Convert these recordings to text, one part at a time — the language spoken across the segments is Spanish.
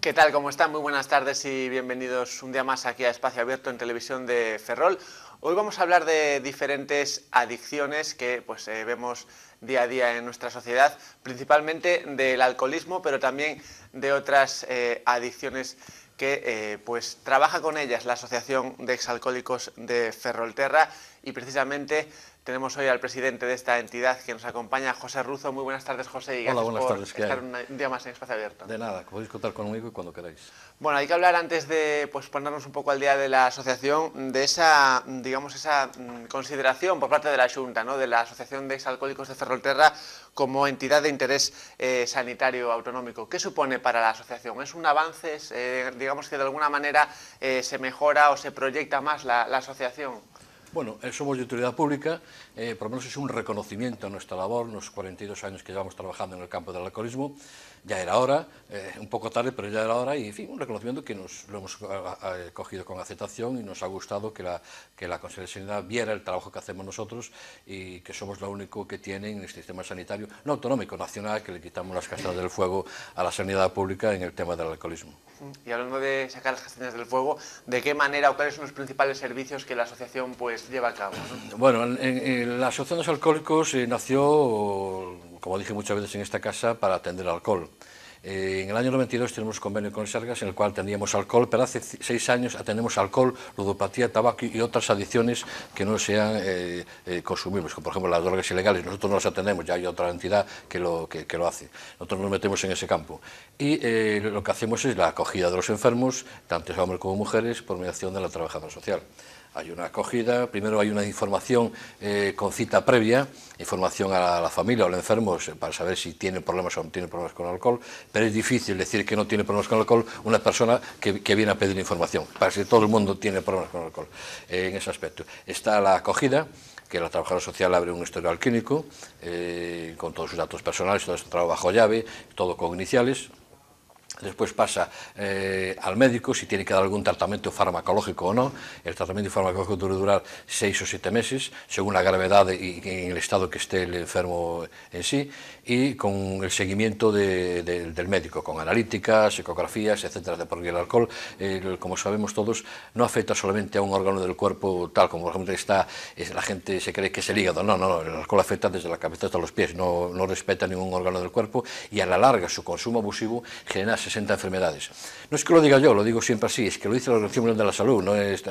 ¿Qué tal? ¿Cómo están? Muy buenas tardes y bienvenidos un día más aquí a Espacio Abierto en Televisión de Ferrol. Hoy vamos a hablar de diferentes adicciones que pues, eh, vemos día a día en nuestra sociedad, principalmente del alcoholismo, pero también de otras eh, adicciones que eh, pues trabaja con ellas la Asociación de Exalcohólicos de Ferrolterra y precisamente tenemos hoy al presidente de esta entidad que nos acompaña, José Ruzo. Muy buenas tardes, José, y gracias por estar un, día más en Espacio Abierto. De nada, podéis contar conmigo y cuando queráis. Bueno, hay que hablar antes de pues, ponernos un poco al día de la asociación, de esa, digamos, esa mm, consideración por parte de la Junta, ¿no? de la Asociación de Exalcohólicos de Ferrolterra como entidad de interés eh, sanitario autonómico. ¿Qué supone para la asociación? ¿Es un avance? Eh, digamos que de alguna manera eh, se mejora o se proyecta más la asociación. bueno, eh, somos de utilidade pública Eh, por lo menos es un reconocimiento a nuestra labor, los 42 años que llevamos trabajando en el campo del alcoholismo, ya era hora, eh, un poco tarde, pero ya era hora, y en fin, un reconocimiento que nos lo hemos eh, cogido con aceptación y nos ha gustado que la, que la Consejería de Sanidad viera el trabajo que hacemos nosotros y que somos lo único que tiene en el sistema sanitario, no autonómico, nacional, que le quitamos las castañas del fuego a la sanidad pública en el tema del alcoholismo. Y hablando de sacar las castañas del fuego, ¿de qué manera o cuáles son los principales servicios que la asociación pues lleva a cabo? Bueno, en la Asociación de los Alcohólicos eh, nació, como dije muchas veces en esta casa, para atender alcohol. Eh, en el año 92 tenemos convenio con Sargas en el cual teníamos alcohol, pero hace seis años atendemos alcohol, ludopatía, tabaco y otras adicciones que no sean eh, consumibles, como por ejemplo las drogas ilegales. Nosotros no las atendemos, ya hay otra entidad que lo, que lo hace. Nosotros nos metemos en ese campo. Y lo que hacemos es la acogida de los enfermos, tanto hombres como mujeres, por mediación de la trabajadora social. Hay una acogida, primero hay una información eh, con cita previa, información a la, familia o al enfermo eh, para saber si tiene problemas o no tiene problemas con alcohol, pero es difícil decir que no tiene problemas con alcohol una persona que, viene a pedir información, parece que todo el mundo tiene problemas con alcohol eh, en ese aspecto. Está la acogida, que la trabajadora social abre un historial clínico con todos sus datos personales, todo su trabajo llave, todo con iniciales, Después pasa eh, al médico si tiene que dar algún tratamiento farmacológico o no. El tratamiento farmacológico debe durar seis o siete meses, según la gravedad y, en el estado que esté el enfermo en sí, y con el seguimiento del médico, con analíticas, ecografías, etcétera, porque el alcohol, como sabemos todos, no afecta solamente a un órgano del cuerpo tal como por ejemplo está, la gente se cree que es el hígado. No, no, el alcohol afecta desde la cabeza hasta los pies, no, no respeta ningún órgano del cuerpo y a la larga su consumo abusivo genera 60 enfermedades. No es que lo diga yo, lo digo siempre así, es que lo dice la Organización Mundial de la Salud. es,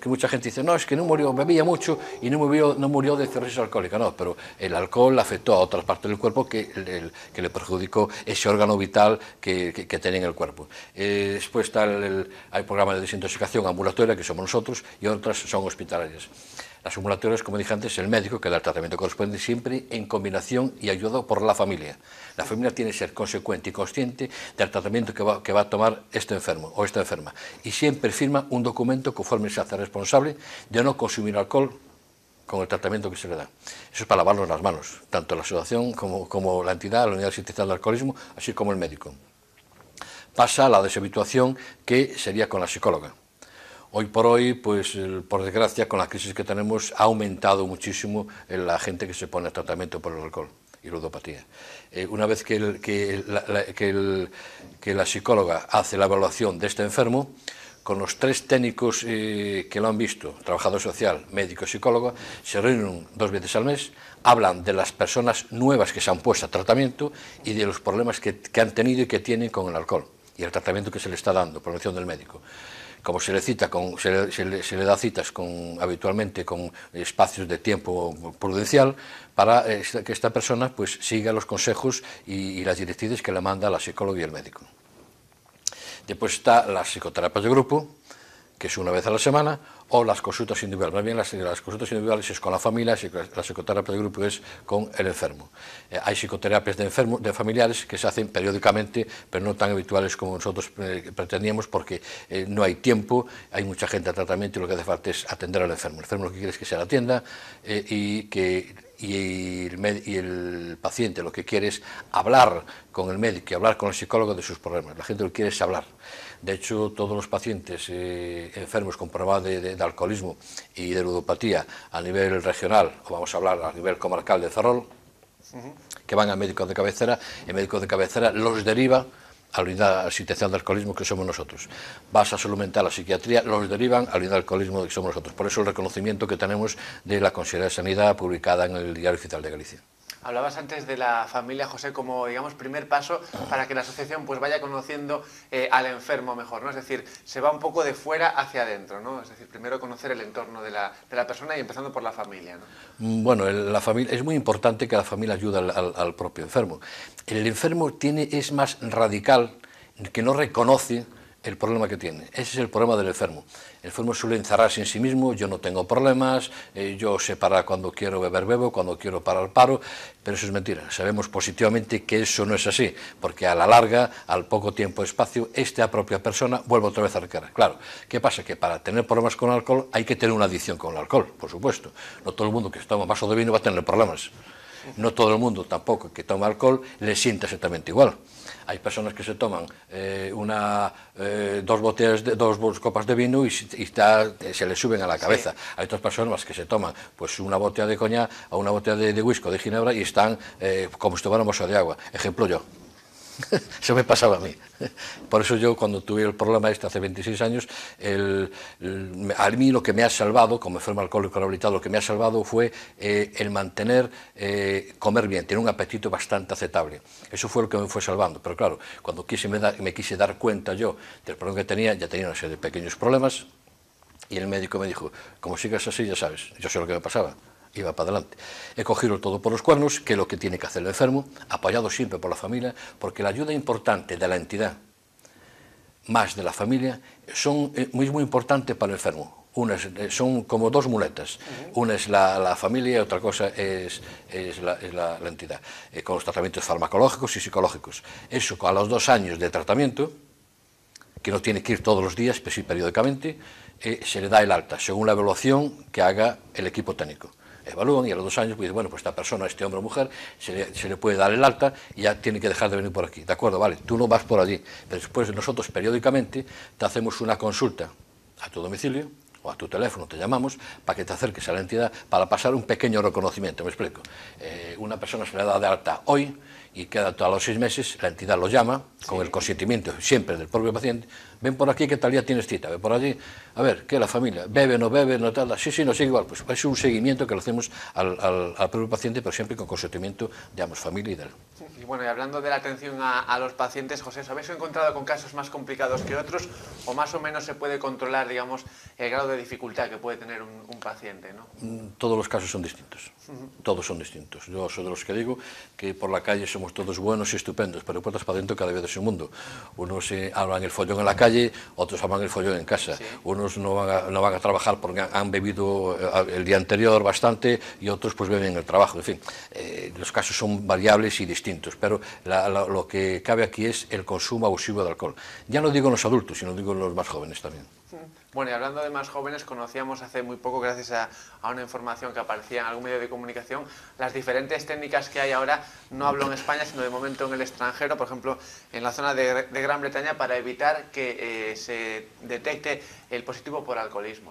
que mucha gente dice, no, es que no murió, bebía mucho y no murió, no murió de cirrosis alcohólica. No, pero el alcohol afectó a otras partes del cuerpo que, que le perjudicó ese órgano vital que, tiene en el cuerpo. Eh, después está el, hay programas de desintoxicación ambulatoria, que somos nosotros, y otras son hospitalarias. La simulatoria como dije antes, el médico que da el tratamiento corresponde siempre en combinación y ayuda por la familia. La familia tiene que ser consecuente y consciente del tratamiento que va, que va a tomar este enfermo o esta enferma. Y siempre firma un documento conforme se hace responsable de no consumir alcohol con el tratamiento que se le da. Eso es para lavarnos las manos, tanto la asociación como, la entidad, la unidad de del alcoholismo, así como el médico. Pasa la deshabituación que sería con la psicóloga. Hoy por hoy, pues por desgracia, con la crisis que tenemos, ha aumentado muchísimo eh, la gente que se pone a tratamiento por el alcohol y ludopatía. Eh, una vez que, que, la, psicóloga hace la evaluación de este enfermo, con los tres técnicos eh, que lo han visto, trabajador social, médico y psicólogo, se reúnen dos veces al mes, hablan de las personas nuevas que se han puesto a tratamiento y de los problemas que, han tenido y que tienen con el alcohol y el tratamiento que se le está dando, por promoción del médico como se le cita se le, da citas con, habitualmente con espacios de tiempo prudencial para que esta persona pues siga los consejos y, las directrices que le manda la psicóloga y el médico. Después está la psicoterapia de grupo, que es una vez a la semana, o las consultas individuales. Más bien las, consultas individuales es con la familia, la psicoterapia de grupo es con el enfermo. Eh, hay psicoterapias de, enfermos, de familiares que se hacen periódicamente, pero no tan habituales como nosotros eh, pretendíamos porque eh, no hay tiempo, hay mucha gente a tratamiento y lo que hace falta es atender al enfermo. El enfermo lo que quiere es que se le atienda y que y el, y el paciente lo que quiere es hablar con el médico y hablar con el psicólogo de sus problemas. La gente lo que quiere es hablar. De hecho, todos los pacientes enfermos con problemas de, de alcoholismo y de ludopatía a nivel regional, o vamos a hablar a nivel comarcal de Ferrol, que van a médicos de cabecera, y médicos de cabecera los deriva a la situación de alcoholismo que somos nosotros. Vas a salud la psiquiatría, los derivan a la situación de alcoholismo que somos nosotros. Por eso el reconocimiento que tenemos de la Consejería de Sanidad publicada en el Diario Oficial de Galicia. Hablabas antes de la familia, José, como, digamos, primer paso para que la asociación pues vaya conociendo eh, al enfermo mejor, ¿no? Es decir, se va un poco de fuera hacia adentro, ¿no? Es decir, primero conocer el entorno de la, persona y empezando por la familia, ¿no? Mm, bueno, la familia, es muy importante que la familia ayude al, propio enfermo. El enfermo tiene, es más radical, que no reconoce el problema que tiene. Ese es el problema del enfermo. El enfermo suele encerrarse en sí mismo, yo no tengo problemas, eh, yo sé parar cuando quiero beber bebo, cuando quiero parar paro, pero eso es mentira. Sabemos positivamente que eso no es así, porque a la larga, al poco tiempo espacio, esta propia persona vuelve otra vez a cara. Claro, ¿qué pasa? Que para tener problemas con alcohol hay que tener una adicción con el alcohol, por supuesto. No todo el mundo que toma vaso de vino va a tener problemas. No todo el mundo tampoco que toma alcohol le sienta exactamente igual. Hay personas que se toman eh, una, eh, dos, botellas de, dos copas de vino y, está, se les suben a la cabeza. Hay otras personas que se toman pues, una botella de coña o una botella de, de whisky de ginebra y están eh, como si tomáramos de agua. Ejemplo yo. Eso me pasaba a mí. Por eso yo cuando tuve el problema este hace 26 años, a mí lo que me ha salvado, como enfermo alcohólico rehabilitado, lo que me ha salvado fue eh, el mantener, eh, comer bien, tener un apetito bastante aceptable. Eso fue lo que me fue salvando. Pero claro, cuando quise, me, me quise dar cuenta yo del problema que tenía, ya tenía una serie de pequeños problemas, y el médico me dijo, como sigas así, ya sabes, yo sé lo que me pasaba iba para adelante. He cogido todo por los cuernos, que es lo que tiene que hacer el enfermo, apoyado siempre por la familia, porque la ayuda importante de la entidad, más de la familia, son eh, muy, muy para el enfermo. Una eh, son como dos muletas. Una es la, familia y otra cosa es, la, entidad, eh, con los tratamientos farmacológicos y psicológicos. Eso, a los dos años de tratamiento, que no tiene que ir todos los días, pero sí periódicamente, se le da el alta, según la evaluación que haga el equipo técnico evalúan y a los dos años pues, dicen, bueno, pues esta persona, este hombre o mujer, se le, puede dar el alta y ya tiene que dejar de venir por aquí. De acuerdo, vale, tú no vas por allí. Pero después nosotros periódicamente te hacemos una consulta a tu domicilio o a tu teléfono, te llamamos, para que te acerques a la entidad para pasar un pequeño reconocimiento, me explico. Eh, una persona se le da de alta hoy y queda todos los seis meses, la entidad lo llama, con el consentimiento siempre del propio paciente, ven por aquí que tal día tienes cita, ven por allí, a ver, ¿qué la familia? ¿Bebe, no bebe, no tal? Sí, sí, no, sí, igual. Pues es un seguimiento que lo hacemos al, propio paciente, pero siempre con consentimiento digamos, familiar. familia y de Y bueno, y hablando de la atención a, los pacientes, José, habéis encontrado con casos más complicados que otros o más o menos se puede controlar, digamos, el grado de dificultad que puede tener un, paciente? Mm, todos los casos son distintos, todos son distintos. Yo soy de los que digo que por la calle somos todos buenos y estupendos, pero puertas para adentro cada vez es un mundo. uno se eh, habla en el follón en la calle, otros aman el follón en casa, unos no van, a, trabajar porque han, bebido eh, el día anterior bastante y otros pues beben en el trabajo. En fin, eh, los casos son variables y distintos, pero lo que cabe aquí es el consumo abusivo de alcohol. Ya no digo en los adultos, sino digo en los más jóvenes también. Bueno, y hablando de más jóvenes, conocíamos hace muy poco, gracias a, una información que aparecía en algún medio de comunicación, las diferentes técnicas que hay ahora, no hablo en España, sino de momento en el extranjero, por ejemplo, en la zona de, Gran Bretaña, para evitar que eh, se detecte el positivo por alcoholismo.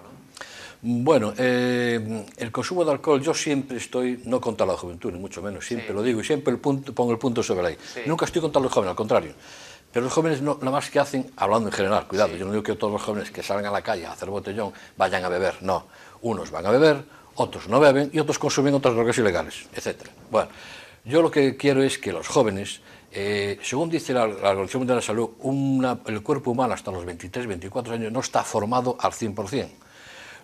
Bueno, eh, el consumo de alcohol, yo siempre estoy, no contra la juventud, ni mucho menos, siempre lo digo y siempre pongo el punto sobre ahí. Nunca estoy contra los jóvenes, al contrario. Pero los jóvenes no, nada más que hacen, hablando en general, cuidado, yo no digo que todos los jóvenes que salgan a la calle a hacer botellón vayan a beber, no. Unos van a beber, otros no beben y otros consumen otras drogas ilegales, etc. Bueno, yo lo que quiero es que los jóvenes, eh, según dice la, Organización Mundial de la Salud, el cuerpo humano hasta los 23, 24 años no está formado al 100%.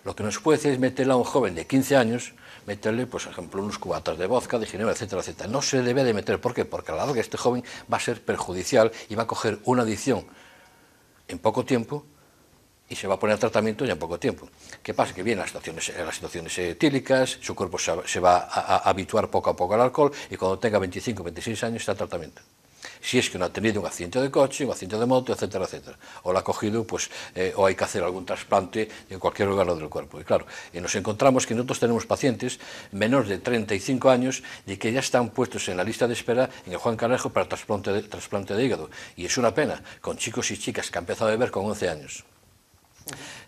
Lo que nos puede hacer es meterle a un joven de 15 años meterle, pues, por ejemplo, unos cubatas de vodka, de ginebra, etcétera, etcétera. No se debe de meter, ¿por qué? Porque a la larga este joven va a ser perjudicial y va a coger una adicción en poco tiempo y se va a poner al tratamiento ya en poco tiempo. ¿Qué pasa? Que vienen las situaciones, eh, etílicas, su cuerpo se, va a, habituar poco a poco al alcohol y cuando tenga 25, 26 años está tratamiento si es que no ha tenido un accidente de coche, un accidente de moto, etcétera, etcétera. O la ha cogido, pues, eh, o hay que hacer algún trasplante en cualquier órgano del cuerpo. Y claro, nos encontramos que nosotros tenemos pacientes menores de 35 años y que ya están puestos en la lista de espera en el Juan Carajo para trasplante de, trasplante de hígado. Y es una pena, con chicos y chicas que han empezado a beber con 11 años.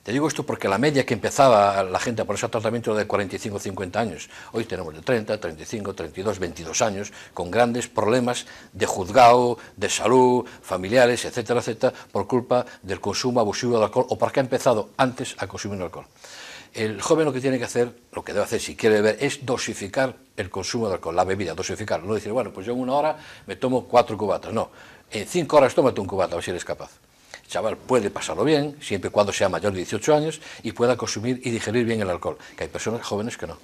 Te digo esto porque la media que empezaba la gente a ponerse a tratamiento era de 45 50 años. Hoy tenemos de 30, 35, 32, 22 años con grandes problemas de juzgado, de salud, familiares, etcétera, etcétera, por culpa del consumo abusivo de alcohol o porque ha empezado antes a consumir alcohol. El joven lo que tiene que hacer, lo que debe hacer si quiere beber, es dosificar el consumo de alcohol, la bebida, dosificar. No decir, bueno, pues yo en una hora me tomo cuatro cubatas. No, en cinco horas tómate un cubata, a ver si eres capaz chaval puede pasarlo bien, siempre y cuando sea mayor de 18 años, y pueda consumir y digerir bien el alcohol, que hay personas jóvenes que no.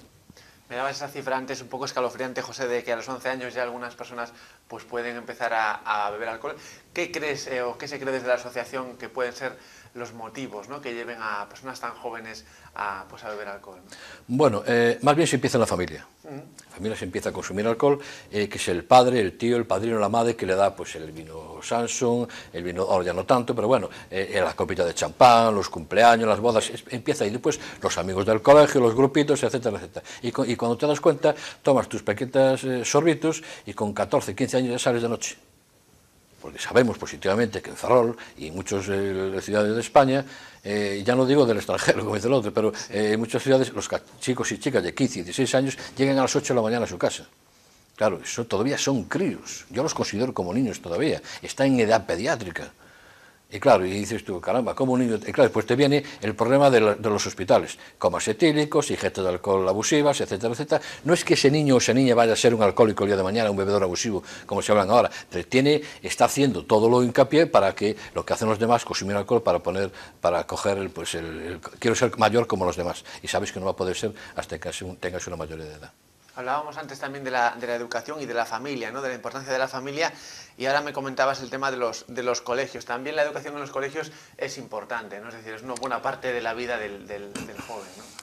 Me daba esa cifra antes un poco escalofriante, José, de que a los 11 años ya algunas personas pues pueden empezar a, beber alcohol. ¿Qué crees eh, o qué se cree desde la asociación que pueden ser los motivos ¿no? que lleven a personas tan jóvenes a, pues, beber alcohol? Bueno, eh, más bien se empieza en la familia. La familia se empieza a consumir alcohol, eh, que es el padre, el tío, el padrino, la madre, que le da pues el vino Samsung, el vino, ahora ya no tanto, pero bueno, eh, las copitas de champán, los cumpleaños, las bodas, empieza ahí después los amigos del colegio, los grupitos, etcétera, etcétera. Y, cuando te das cuenta, tomas tus pequeños eh, sorbitos y con 14, 15 años ya sales de noche porque sabemos positivamente que en Ferrol y en muchas eh, ciudades de España, eh, ya no digo del extranjero, como dice el otro, pero eh, en muchas ciudades los chicos y chicas de 15 y 16 años llegan a las 8 de la mañana a su casa. Claro, eso todavía son críos, yo los considero como niños todavía, Están en edad pediátrica. Y claro, y dices tú, caramba, ¿cómo un niño? Y claro, pues te viene el problema de, los hospitales, comas etílicos, ingesta de alcohol abusivas, etcétera, etcétera. No es que ese niño o esa niña vaya a ser un alcohólico el día de mañana, un bebedor abusivo, como se hablan ahora, tiene, está haciendo todo lo hincapié para que lo que hacen los demás, consumir alcohol para poner, para coger el, pues el quiero ser mayor como los demás. Y sabes que no va a poder ser hasta que tengas una mayoría de edad. Hablábamos antes también de la, de la, educación y de la familia, ¿no? de la importancia de la familia, y ahora me comentabas el tema de los, de los colegios. También la educación en los colegios es importante, ¿no? es decir, es una buena parte de la vida del, del, joven.